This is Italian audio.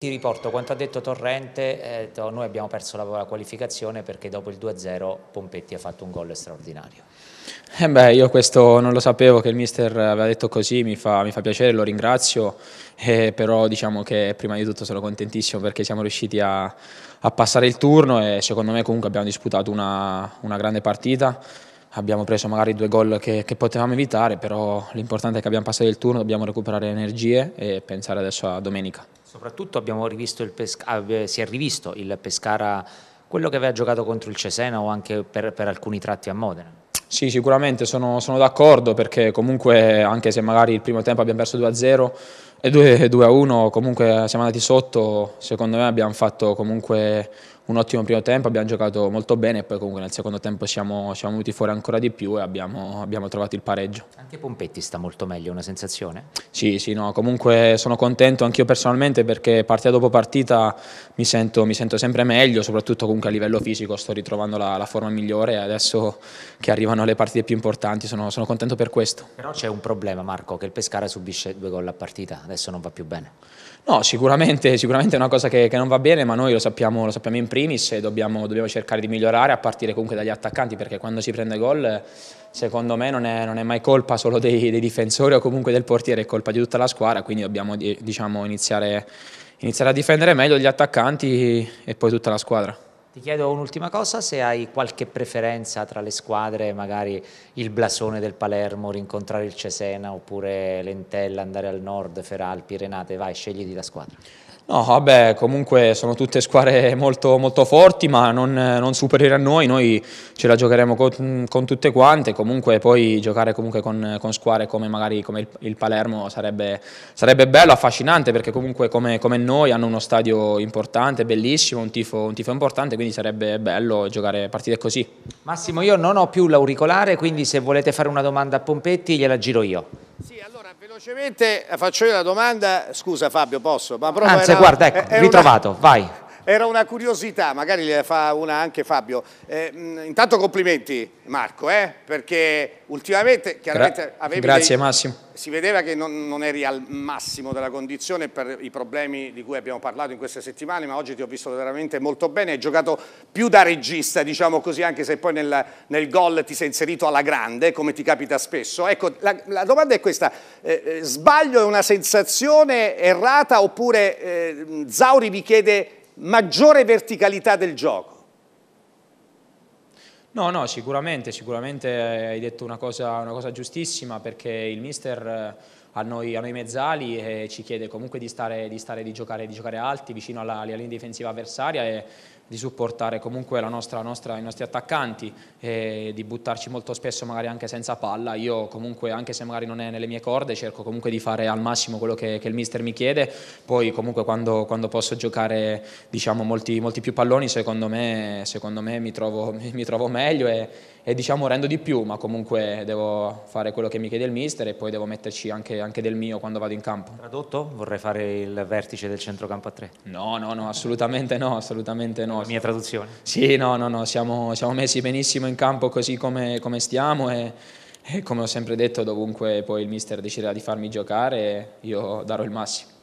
Ti riporto quanto ha detto Torrente, eh, noi abbiamo perso la, la qualificazione perché dopo il 2-0 Pompetti ha fatto un gol straordinario. Eh beh, io questo non lo sapevo che il mister aveva detto così, mi fa, mi fa piacere, lo ringrazio, eh, però diciamo che prima di tutto sono contentissimo perché siamo riusciti a, a passare il turno e secondo me comunque abbiamo disputato una, una grande partita abbiamo preso magari due gol che, che potevamo evitare, però l'importante è che abbiamo passato il turno, dobbiamo recuperare energie e pensare adesso a domenica. Soprattutto Pesca, ah, si è rivisto il Pescara, quello che aveva giocato contro il Cesena o anche per, per alcuni tratti a Modena. Sì, sicuramente sono, sono d'accordo perché comunque anche se magari il primo tempo abbiamo perso 2-0 e 2-1 comunque siamo andati sotto, secondo me abbiamo fatto comunque un ottimo primo tempo, abbiamo giocato molto bene e poi comunque nel secondo tempo siamo, siamo venuti fuori ancora di più e abbiamo, abbiamo, trovato il pareggio. Anche Pompetti sta molto meglio, una sensazione? Sì, sì, no, comunque sono contento anch'io personalmente perché partita dopo partita mi sento, mi sento, sempre meglio, soprattutto comunque a livello fisico sto ritrovando la, la forma migliore e adesso che arrivano le partite più importanti sono, sono contento per questo. Però c'è un problema Marco, che il Pescara subisce due gol a partita, adesso non va più bene. No, sicuramente, sicuramente è una cosa che, che non va bene, ma noi lo sappiamo, lo sappiamo in prima primis e dobbiamo, dobbiamo, cercare di migliorare a partire comunque dagli attaccanti perché quando si prende gol secondo me non è, non è mai colpa solo dei, dei, difensori o comunque del portiere, è colpa di tutta la squadra, quindi dobbiamo diciamo, iniziare, iniziare a difendere meglio gli attaccanti e poi tutta la squadra. Ti chiedo un'ultima cosa, se hai qualche preferenza tra le squadre, magari il blasone del Palermo, rincontrare il Cesena oppure l'Entella, andare al nord, Feralpi, Renate, vai, scegliti la squadra. No, vabbè, comunque sono tutte squadre molto, molto forti, ma non, non, superiori a noi, noi ce la giocheremo con, con tutte quante, comunque poi giocare comunque con, con, squadre come magari come il, il Palermo sarebbe, sarebbe, bello, affascinante, perché comunque come, come, noi hanno uno stadio importante, bellissimo, un tifo, un tifo importante, quindi sarebbe bello giocare partite così. Massimo, io non ho più l'auricolare, quindi se volete fare una domanda a Pompetti gliela giro io. Velocemente eh, faccio io la domanda, scusa Fabio posso? Ma proprio Anzi era, guarda ecco, ritrovato, una... vai era una curiosità, magari le fa una anche Fabio. Eh, intanto complimenti Marco, eh, perché ultimamente chiaramente avevi Grazie dei, Massimo. Si vedeva che non, non, eri al massimo della condizione per i problemi di cui abbiamo parlato in queste settimane, ma oggi ti ho visto veramente molto bene, hai giocato più da regista, diciamo così, anche se poi nel, nel gol ti sei inserito alla grande, come ti capita spesso. Ecco, la, la domanda è questa, eh, eh sbaglio è una sensazione errata oppure eh, Zauri vi chiede maggiore verticalità del gioco. No, no, sicuramente, sicuramente hai detto una cosa, una cosa giustissima perché il mister a noi, a noi mezzali e ci chiede comunque di stare, di, stare, di, giocare, di giocare alti vicino alla, alla linea difensiva avversaria e di supportare comunque nostra, nostra, i nostri attaccanti e di buttarci molto spesso magari anche senza palla. Io comunque anche se magari non è nelle mie corde cerco comunque di fare al massimo quello che, che il mister mi chiede, poi comunque quando, quando posso giocare diciamo, molti, molti, più palloni secondo me, secondo me mi, trovo, mi, trovo, meglio e, e diciamo rendo di più, ma comunque devo fare quello che mi chiede il mister e poi devo metterci anche anche, del mio quando vado in campo. Tradotto? Vorrei fare il vertice del centrocampo a tre? No, no, no, assolutamente no, assolutamente no. La mia traduzione? Sì, no, no, no, siamo, siamo messi benissimo in campo così come, come stiamo e, e come ho sempre detto, dovunque poi il mister deciderà di farmi giocare, io darò il massimo.